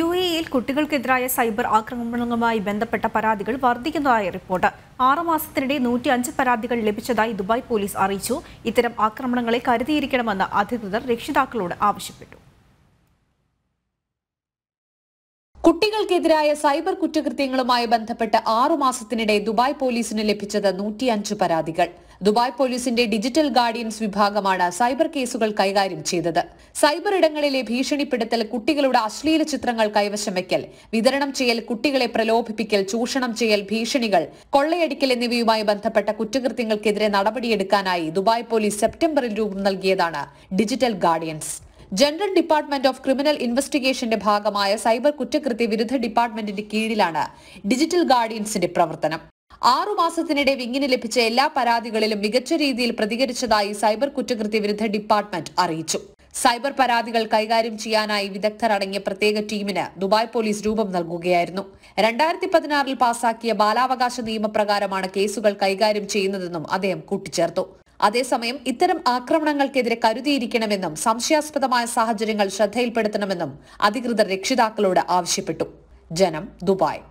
U ഇയിൽ കുട്ടികൾക്കെതിരായ cyber ആക്രമണങ്ങളുമായി ബന്ധപ്പെട്ട പരാതികൾ വർദ്ധിക്കുന്നതായ റിപ്പോർട്ട് ആറുമാസത്തിനിടെ നൂറ്റി അഞ്ച് പരാതികൾ ലഭിച്ചതായി ദുബായ് പോലീസ് അറിയിച്ചു ഇത്തരം ആക്രമണങ്ങളെ കരുതിയിരിക്കണമെന്ന് അധികൃതർ രക്ഷിതാക്കളോട് ആവശ്യപ്പെട്ടു കുട്ടികൾക്കെതിരായ സൈബർ കുറ്റകൃത്യങ്ങളുമായി ബന്ധപ്പെട്ട് ആറുമാസത്തിനിടെ ദുബായ് പോലീസിന് ലഭിച്ചത് നൂറ്റിയഞ്ച് പരാതികൾ ദുബായ് പോലീസിന്റെ ഡിജിറ്റൽ ഗാർഡിയൻസ് വിഭാഗമാണ് സൈബർ കേസുകൾ കൈകാര്യം ചെയ്തത് സൈബർ ഇടങ്ങളിലെ ഭീഷണിപ്പെടുത്തൽ കുട്ടികളുടെ അശ്ലീല ചിത്രങ്ങൾ കൈവശം വയ്ക്കൽ വിതരണം ചെയ്യൽ കുട്ടികളെ പ്രലോഭിപ്പിക്കൽ ചൂഷണം ചെയ്യൽ ഭീഷണികൾ കൊള്ളയടിക്കൽ എന്നിവയുമായി ബന്ധപ്പെട്ട കുറ്റകൃത്യങ്ങൾക്കെതിരെ നടപടിയെടുക്കാനായി ദുബായ് പോലീസ് സെപ്റ്റംബറിൽ രൂപം നൽകിയതാണ് digital guardians general department of criminal ഇൻവെസ്റ്റിഗേഷന്റെ ഭാഗമായ സൈബർ കുറ്റകൃത്യ വിരുദ്ധ ഡിപ്പാർട്ട്മെന്റിന്റെ കീഴിലാണ് ഡിജിറ്റൽ ഗാർഡിയൻസിന്റെ പ്രവർത്തനം ആറുമാസത്തിനിടെ വിങ്ങിന് ലഭിച്ച എല്ലാ പരാതികളിലും മികച്ച രീതിയിൽ പ്രതികരിച്ചതായി സൈബർ കുറ്റകൃത്യ വിരുദ്ധ ഡിപ്പാർട്ട്മെന്റ് അറിയിച്ചു സൈബർ പരാതികൾ കൈകാര്യം ചെയ്യാനായി വിദഗ്ധരടങ്ങിയ പ്രത്യേക ടീമിന് ദുബായ് പോലീസ് രൂപം നൽകുകയായിരുന്നു രണ്ടായിരത്തി പതിനാറിൽ പാസാക്കിയ ബാലാവകാശ നിയമപ്രകാരമാണ് കേസുകൾ കൈകാര്യം ചെയ്യുന്നതെന്നും അദ്ദേഹം കൂട്ടിച്ചേർത്തു അതേസമയം ഇത്തരം ആക്രമണങ്ങൾക്കെതിരെ കരുതിയിരിക്കണമെന്നും സംശയാസ്പദമായ സാഹചര്യങ്ങൾ ശ്രദ്ധയിൽപ്പെടുത്തണമെന്നും അധികൃതർ രക്ഷിതാക്കളോട് ആവശ്യപ്പെട്ടു ജനം ദുബായ്